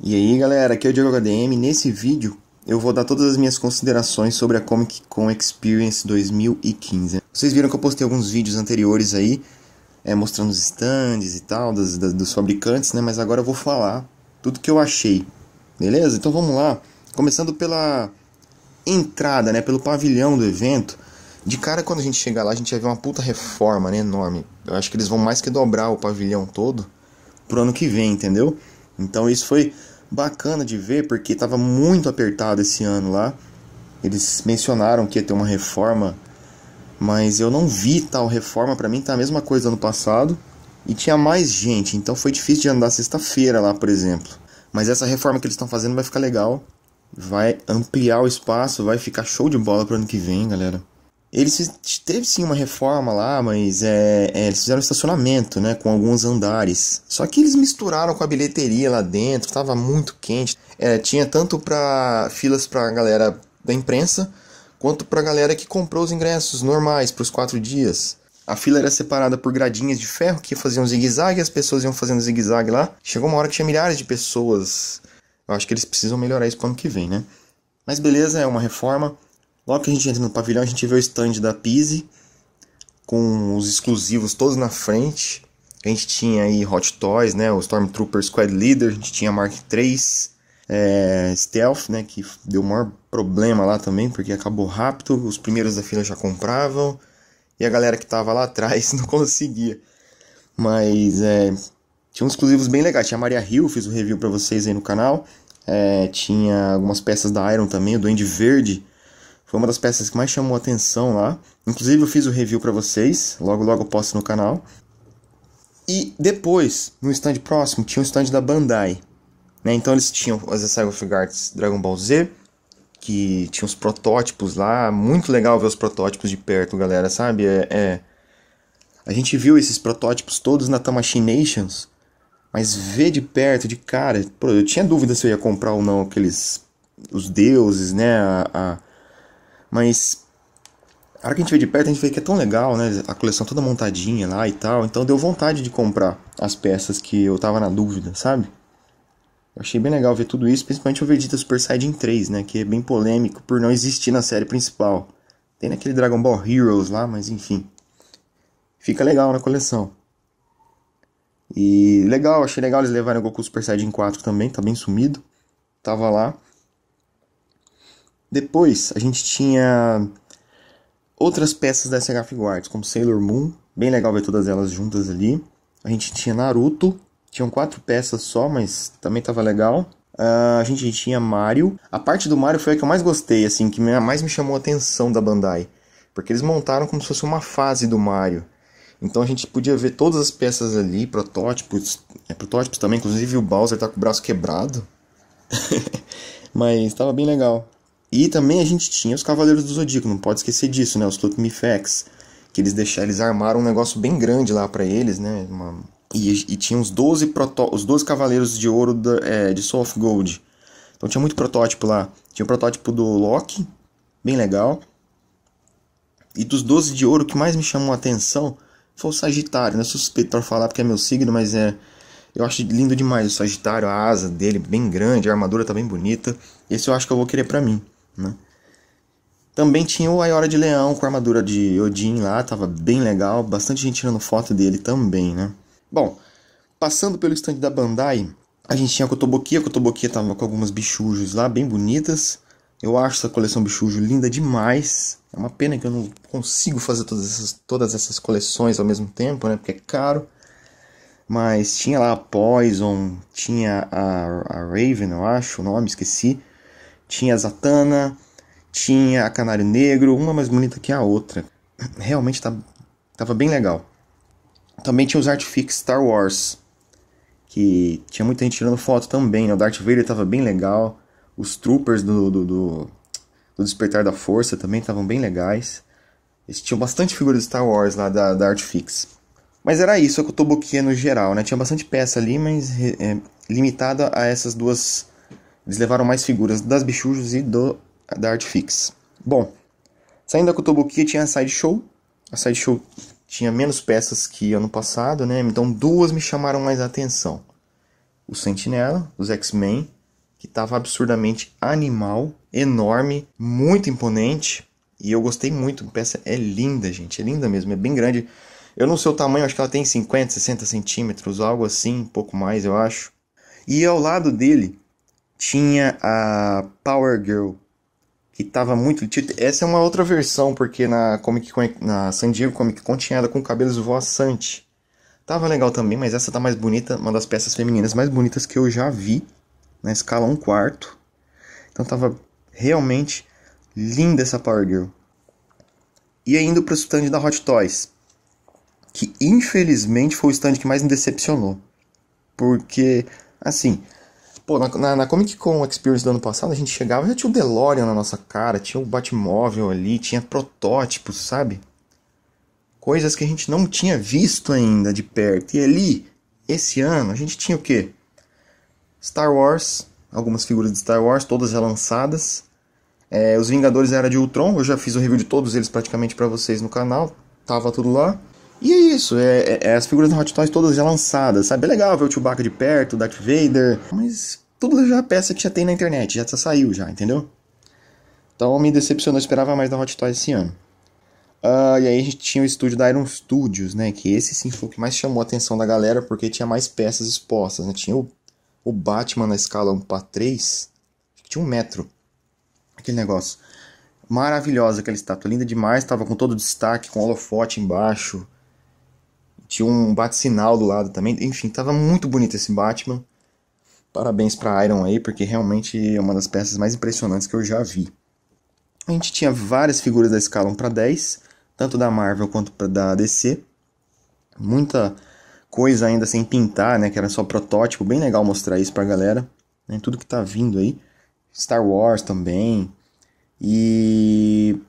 E aí galera, aqui é o Diego HDM. Nesse vídeo eu vou dar todas as minhas considerações sobre a Comic Con Experience 2015. Vocês viram que eu postei alguns vídeos anteriores aí, é, mostrando os stands e tal, das, dos fabricantes, né? Mas agora eu vou falar tudo que eu achei, beleza? Então vamos lá. Começando pela entrada, né? Pelo pavilhão do evento. De cara, quando a gente chegar lá, a gente vai ver uma puta reforma né, enorme. Eu acho que eles vão mais que dobrar o pavilhão todo pro ano que vem, entendeu? Então isso foi bacana de ver porque estava muito apertado esse ano lá. Eles mencionaram que ia ter uma reforma, mas eu não vi tal reforma. Para mim tá a mesma coisa do ano passado e tinha mais gente, então foi difícil de andar sexta-feira lá, por exemplo. Mas essa reforma que eles estão fazendo vai ficar legal, vai ampliar o espaço, vai ficar show de bola para ano que vem, galera. Eles teve sim uma reforma lá, mas é, é, eles fizeram estacionamento, né, com alguns andares. Só que eles misturaram com a bilheteria lá dentro, estava muito quente. É, tinha tanto para filas para a galera da imprensa, quanto para a galera que comprou os ingressos normais para os quatro dias. A fila era separada por gradinhas de ferro que faziam zigue-zague, as pessoas iam fazendo zigue-zague lá. Chegou uma hora que tinha milhares de pessoas. Eu acho que eles precisam melhorar isso para ano que vem, né? Mas beleza, é uma reforma. Logo que a gente entra no pavilhão, a gente vê o stand da Pise com os exclusivos todos na frente. A gente tinha aí Hot Toys, né, o Stormtrooper Squad Leader, a gente tinha Mark III, é, Stealth, né, que deu o maior problema lá também, porque acabou rápido, os primeiros da fila já compravam, e a galera que tava lá atrás não conseguia. Mas é, tinha uns exclusivos bem legais, tinha a Maria Hill, fiz o um review para vocês aí no canal, é, tinha algumas peças da Iron também, o Duende Verde, foi uma das peças que mais chamou atenção lá. Inclusive eu fiz o review para vocês, logo logo eu posto no canal. E depois, no stand próximo, tinha o um stand da Bandai. Né? Então eles tinham as Saga of Guards Dragon Ball Z, que tinha os protótipos lá. Muito legal ver os protótipos de perto, galera, sabe? É, é... A gente viu esses protótipos todos na Tamashii Nations, mas ver de perto, de cara... Pô, eu tinha dúvida se eu ia comprar ou não aqueles... Os deuses, né? A, a mas a hora que a gente vê de perto, a gente vê que é tão legal, né? A coleção toda montadinha lá e tal. Então deu vontade de comprar as peças que eu tava na dúvida, sabe? Eu achei bem legal ver tudo isso, principalmente o Vegeta Super Saiyajin 3, né? Que é bem polêmico por não existir na série principal. Tem naquele Dragon Ball Heroes lá, mas enfim. Fica legal na coleção. E legal, achei legal eles levarem o Goku Super Saiyajin 4 também, tá bem sumido. Tava lá. Depois a gente tinha outras peças da SH Figuarts, como Sailor Moon, bem legal ver todas elas juntas ali. A gente tinha Naruto, tinham quatro peças só, mas também tava legal. Uh, a gente tinha Mario. A parte do Mario foi a que eu mais gostei, assim, que mais me chamou a atenção da Bandai. Porque eles montaram como se fosse uma fase do Mario. Então a gente podia ver todas as peças ali, protótipos, é, protótipos também, inclusive o Bowser tá com o braço quebrado. Mas estava bem legal. E também a gente tinha os Cavaleiros do Zodíaco, não pode esquecer disso, né? Os Tutmifex, que eles deixaram, eles armaram um negócio bem grande lá para eles, né? Uma... E, e tinha os 12, proto... os 12 Cavaleiros de Ouro da, é, de Soul of Gold. Então tinha muito protótipo lá. Tinha o protótipo do Loki, bem legal. E dos 12 de ouro, o que mais me chamou a atenção foi o Sagitário. Não é suspeito para falar porque é meu signo, mas é. Eu acho lindo demais o Sagitário, a asa dele bem grande, a armadura tá bem bonita. Esse eu acho que eu vou querer para mim né? Também tinha o Aiora de Leão com a armadura de Odin lá, tava bem legal, bastante gente tirando foto dele também, né? Bom, passando pelo stand da Bandai, a gente tinha a Kotobuki, a Kotobuki tava com algumas bichujos lá, bem bonitas. Eu acho essa coleção bichujo linda demais. É uma pena que eu não consigo fazer todas essas, todas essas coleções ao mesmo tempo, né? Porque é caro. Mas tinha lá a Poison, tinha a, a Raven, eu acho, o nome, esqueci. Tinha a Zatanna, tinha a Canário Negro, uma mais bonita que a outra. Realmente tá, tava bem legal. Também tinha os Artifix Star Wars, que tinha muita gente tirando foto também. Né? O Darth Vader tava bem legal, os Troopers do, do, do, do Despertar da Força também estavam bem legais. Eles tinham bastante figura do Star Wars lá da, da Artifix. Mas era isso, é o Cotobuquia no geral, né? Tinha bastante peça ali, mas é, limitada a essas duas eles levaram mais figuras das Bichujos e do, da Artfix. Bom, saindo da Kotobuki tinha a Sideshow. A Sideshow tinha menos peças que ano passado, né? Então duas me chamaram mais a atenção. O Sentinela, os X-Men, que estava absurdamente animal, enorme, muito imponente. E eu gostei muito, a peça é linda, gente, é linda mesmo, é bem grande. Eu não sei o tamanho, acho que ela tem 50, 60 centímetros, algo assim, um pouco mais, eu acho. E ao lado dele tinha a Power Girl, que tava muito. Essa é uma outra versão, porque na Comic Con, na San Diego Comic Con tinha ela com cabelos voaçante. Tava legal também, mas essa tá mais bonita, uma das peças femininas mais bonitas que eu já vi, na escala 1 quarto. Então tava realmente linda essa Power Girl. E indo pro stand da Hot Toys, que infelizmente foi o stand que mais me decepcionou. Porque, assim, Pô, na, na, na, Comic Con Experience do ano passado, a gente chegava já tinha o DeLorean na nossa cara, tinha o Batmóvel ali, tinha protótipos, sabe? Coisas que a gente não tinha visto ainda de perto. E ali, esse ano, a gente tinha o quê? Star Wars, algumas figuras de Star Wars, todas já lançadas. É, os Vingadores Era de Ultron, eu já fiz o review de todos eles praticamente para vocês no canal, tava tudo lá. E é isso, é, é, é, as figuras da Hot Toys todas já lançadas, sabe? É legal ver o Chewbacca de perto, o Darth Vader, mas tudo já é peça que já tem na internet, já saiu já, entendeu? Então me decepcionou, esperava mais da Hot Toys esse ano. Uh, e aí a gente tinha o estúdio da Iron Studios, né? Que esse sim foi o que mais chamou a atenção da galera, porque tinha mais peças expostas, né? Tinha o, o Batman na escala 1 para 3 tinha um metro, aquele negócio. Maravilhosa aquela estátua, linda demais, estava com todo o destaque, com holofote embaixo, tinha um bate-sinal do lado também. Enfim, tava muito bonito esse Batman. Parabéns pra Iron aí, porque realmente é uma das peças mais impressionantes que eu já vi. A gente tinha várias figuras da escala 1 para 10, tanto da Marvel quanto da DC. Muita coisa ainda sem pintar, né? Que era só protótipo. Bem legal mostrar isso pra galera. Né, tudo que tá vindo aí. Star Wars também. E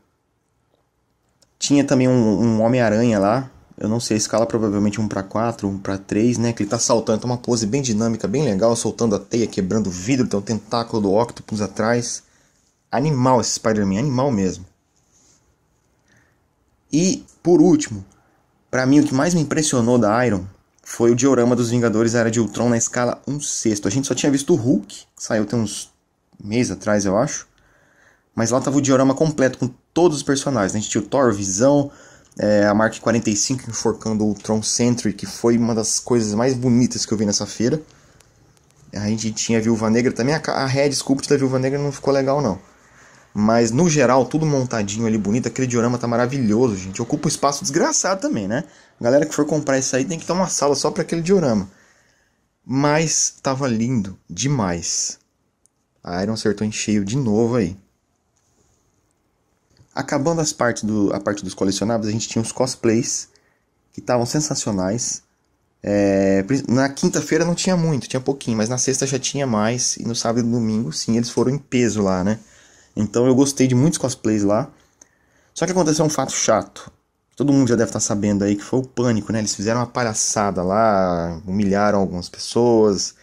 tinha também um, um Homem-Aranha lá, eu não sei a escala, provavelmente 1 para 4, 1 para 3, né? Que ele tá saltando, tá uma pose bem dinâmica, bem legal, soltando a teia, quebrando o vidro, tem é o tentáculo do Octopus atrás. Animal esse Spider-Man, animal mesmo. E, por último, para mim o que mais me impressionou da Iron foi o diorama dos Vingadores Era de Ultron na escala 1 sexto. A gente só tinha visto o Hulk, saiu tem uns meses atrás, eu acho. Mas lá tava o diorama completo com todos os personagens. Né? A gente tinha o Thor, Visão, é, a Mark 45 enforcando o Tron Sentry, que foi uma das coisas mais bonitas que eu vi nessa feira. A gente tinha a Viúva Negra também, a, a Red Sculpt da Viúva Negra não ficou legal não. Mas no geral, tudo montadinho ali, bonito. Aquele diorama tá maravilhoso, gente. Ocupa um espaço desgraçado também, né? A galera que for comprar isso aí tem que ter uma sala só para aquele diorama. Mas tava lindo demais. A Iron acertou em cheio de novo aí. Acabando as partes do, a parte dos colecionáveis, a gente tinha os cosplays que estavam sensacionais. É, na quinta-feira não tinha muito, tinha pouquinho, mas na sexta já tinha mais. E no sábado e domingo, sim, eles foram em peso lá, né? Então eu gostei de muitos cosplays lá. Só que aconteceu um fato chato. Todo mundo já deve estar tá sabendo aí que foi o pânico, né? Eles fizeram uma palhaçada lá, humilharam algumas pessoas,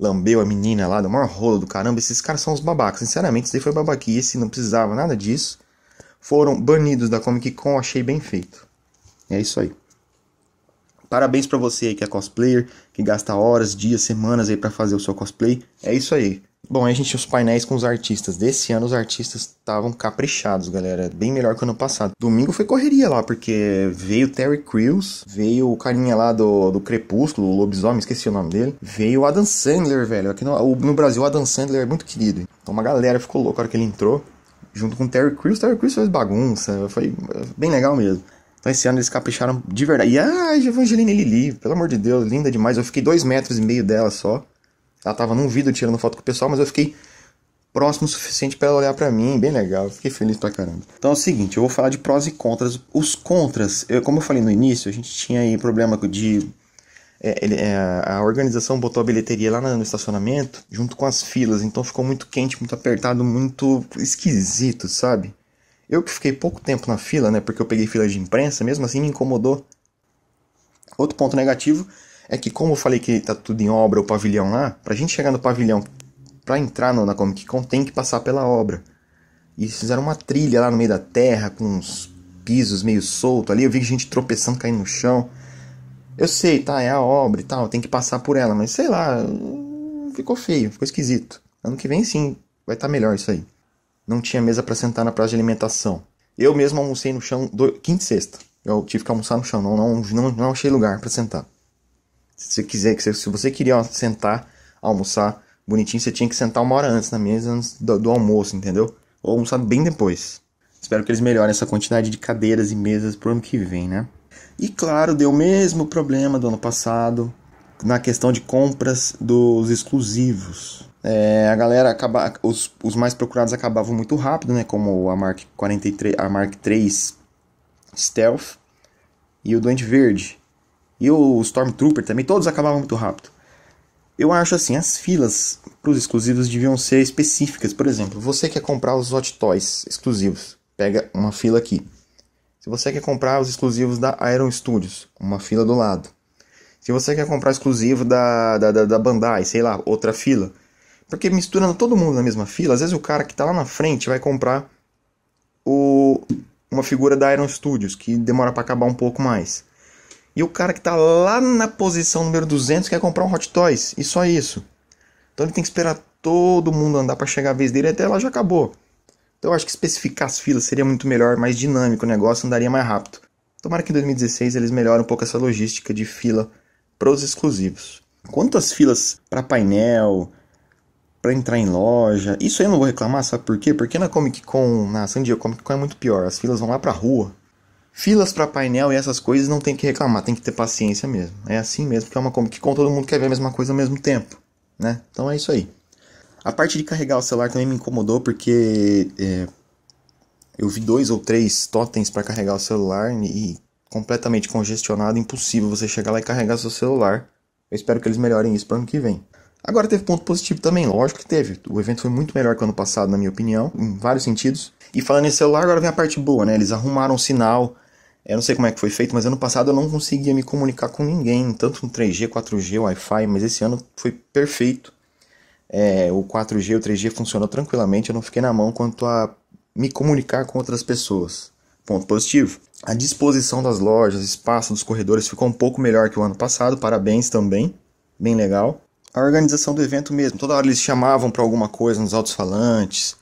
lambeu a menina lá, deu maior rolo do caramba. Esses caras são os babacas. Sinceramente, isso daí foi babaquice, não precisava nada disso foram banidos da Comic Con, achei bem feito. É isso aí. Parabéns para você aí que é cosplayer, que gasta horas, dias, semanas aí para fazer o seu cosplay. É isso aí. Bom, aí a gente tinha os painéis com os artistas. Desse ano os artistas estavam caprichados, galera. Bem melhor que o ano passado. Domingo foi correria lá, porque veio Terry Crews, veio o carinha lá do, do Crepúsculo, o Lobisomem, esqueci o nome dele. Veio o Adam Sandler, velho. Aqui no, no Brasil o Adam Sandler é muito querido. Então uma galera ficou louca na hora que ele entrou junto com o Terry Crews. Terry Crews fez bagunça, foi bem legal mesmo. Então esse ano eles capricharam de verdade. E a Evangelina Lili, pelo amor de Deus, linda demais. Eu fiquei dois metros e meio dela só. Ela tava num vídeo tirando foto com o pessoal, mas eu fiquei próximo o suficiente para ela olhar para mim, bem legal, fiquei feliz pra caramba. Então é o seguinte, eu vou falar de prós e contras. Os contras, eu, como eu falei no início, a gente tinha aí problema de é, ele, é, a organização botou a bilheteria lá no estacionamento, junto com as filas, então ficou muito quente, muito apertado, muito esquisito, sabe? Eu que fiquei pouco tempo na fila, né, porque eu peguei fila de imprensa, mesmo assim me incomodou. Outro ponto negativo é que, como eu falei que tá tudo em obra, o pavilhão lá, pra gente chegar no pavilhão, pra entrar no, na Comic Con, tem que passar pela obra. E fizeram uma trilha lá no meio da terra, com uns pisos meio solto ali, eu vi gente tropeçando, caindo no chão. Eu sei, tá, é a obra e tal, tem que passar por ela, mas sei lá, ficou feio, ficou esquisito. Ano que vem sim, vai estar tá melhor isso aí. Não tinha mesa para sentar na praça de alimentação. Eu mesmo almocei no chão do... quinta e sexta. Eu tive que almoçar no chão, não, não, não, não achei lugar para sentar. Se você quiser, se você queria sentar, almoçar bonitinho, você tinha que sentar uma hora antes na mesa, antes do, do almoço, entendeu? Ou almoçar bem depois. Espero que eles melhorem essa quantidade de cadeiras e mesas pro ano que vem, né? E claro, deu o mesmo problema do ano passado na questão de compras dos exclusivos. É, a galera acaba, os, os mais procurados acabavam muito rápido, né? Como a Mark 43, a Mark 3 Stealth e o Doente Verde e o Stormtrooper também, todos acabavam muito rápido. Eu acho assim, as filas para os exclusivos deviam ser específicas. Por exemplo, você quer comprar os Hot Toys exclusivos, pega uma fila aqui. Se você quer comprar os exclusivos da Iron Studios, uma fila do lado. Se você quer comprar exclusivo da, da, da, da Bandai, sei lá, outra fila. Porque misturando todo mundo na mesma fila, às vezes o cara que está lá na frente vai comprar o, uma figura da Iron Studios, que demora para acabar um pouco mais. E o cara que está lá na posição número 200 quer comprar um Hot Toys, e só isso. Então ele tem que esperar todo mundo andar para chegar a vez dele, até ela já acabou. Então eu acho que especificar as filas seria muito melhor, mais dinâmico o negócio, andaria mais rápido. Tomara que em 2016 eles melhorem um pouco essa logística de fila para os exclusivos. Quantas filas para painel, para entrar em loja. Isso aí eu não vou reclamar, sabe por quê? Porque na Comic Con, na San Diego Comic Con é muito pior. As filas vão lá a rua. Filas para painel e essas coisas não tem que reclamar, tem que ter paciência mesmo. É assim mesmo, porque é uma Comic Con, todo mundo quer ver a mesma coisa ao mesmo tempo, né? Então é isso aí. A parte de carregar o celular também me incomodou porque é, eu vi dois ou três totens para carregar o celular e completamente congestionado, impossível você chegar lá e carregar seu celular. Eu espero que eles melhorem isso para ano que vem. Agora teve ponto positivo também, lógico que teve. O evento foi muito melhor que o ano passado, na minha opinião, em vários sentidos. E falando em celular, agora vem a parte boa, né? Eles arrumaram o sinal. Eu não sei como é que foi feito, mas ano passado eu não conseguia me comunicar com ninguém, tanto no 3G, 4G, Wi-Fi, mas esse ano foi perfeito é, o 4G, o 3G funcionou tranquilamente, eu não fiquei na mão quanto a me comunicar com outras pessoas. Ponto positivo. A disposição das lojas, espaço dos corredores ficou um pouco melhor que o ano passado, parabéns também, bem legal. A organização do evento mesmo, toda hora eles chamavam para alguma coisa nos altos-falantes,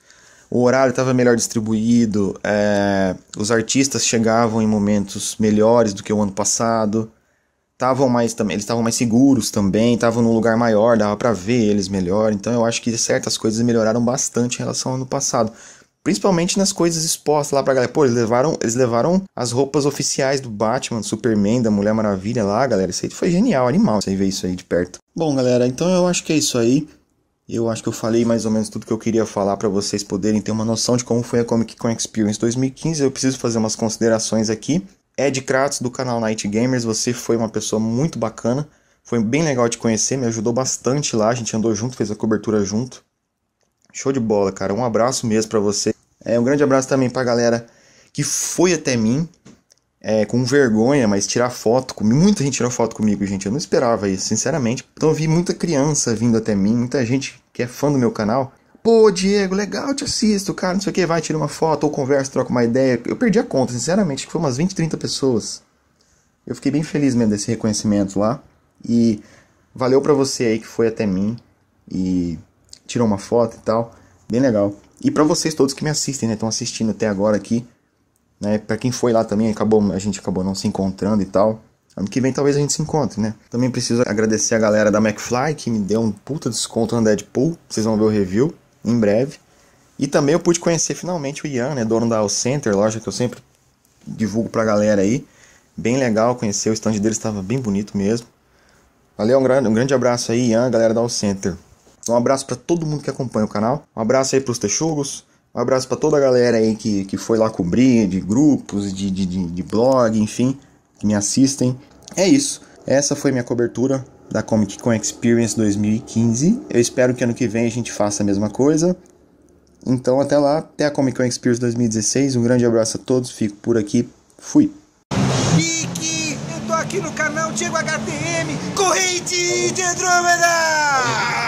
o horário estava melhor distribuído, é, os artistas chegavam em momentos melhores do que o ano passado estavam mais também, eles estavam mais seguros também, estavam num lugar maior, dava para ver eles melhor. Então eu acho que certas coisas melhoraram bastante em relação ao ano passado. Principalmente nas coisas expostas lá pra galera. Pô, eles levaram, eles levaram as roupas oficiais do Batman, Superman, da Mulher Maravilha lá, galera. Isso aí foi genial, animal você ver isso aí de perto. Bom, galera, então eu acho que é isso aí. Eu acho que eu falei mais ou menos tudo que eu queria falar para vocês poderem ter uma noção de como foi a Comic Con Experience 2015. Eu preciso fazer umas considerações aqui. Ed Kratos do canal Night Gamers, você foi uma pessoa muito bacana, foi bem legal te conhecer, me ajudou bastante lá, a gente andou junto, fez a cobertura junto. Show de bola, cara. Um abraço mesmo para você. É, um grande abraço também pra galera que foi até mim, é, com vergonha, mas tirar foto comigo. Muita gente tirou foto comigo, gente. Eu não esperava isso, sinceramente. Então eu vi muita criança vindo até mim, muita gente que é fã do meu canal Pô, Diego, legal, te assisto, cara, não sei o que, vai, tira uma foto, ou conversa, troca uma ideia. Eu perdi a conta, sinceramente, que foi umas 20, 30 pessoas. Eu fiquei bem feliz mesmo desse reconhecimento lá. E valeu para você aí que foi até mim e tirou uma foto e tal. Bem legal. E para vocês todos que me assistem, né, estão assistindo até agora aqui, né, para quem foi lá também, acabou a gente acabou não se encontrando e tal. Ano que vem talvez a gente se encontre, né? Também preciso agradecer a galera da McFly que me deu um puta desconto no Deadpool. Vocês vão ver o review em breve. E também eu pude conhecer finalmente o Ian, né, dono da All Center, loja que eu sempre divulgo pra galera aí. Bem legal conhecer, o stand dele estava bem bonito mesmo. Valeu, um grande, um grande abraço aí, Ian, galera da All Center. Um abraço para todo mundo que acompanha o canal. Um abraço aí pros texugos. Um abraço para toda a galera aí que, que foi lá cobrir, de grupos, de, de, de, de blog, enfim, que me assistem. É isso. Essa foi minha cobertura da Comic Con Experience 2015. Eu espero que ano que vem a gente faça a mesma coisa. Então até lá, até a Comic Con Experience 2016. Um grande abraço a todos, fico por aqui, fui. eu tô aqui no canal Diego HTM, de Andrômeda!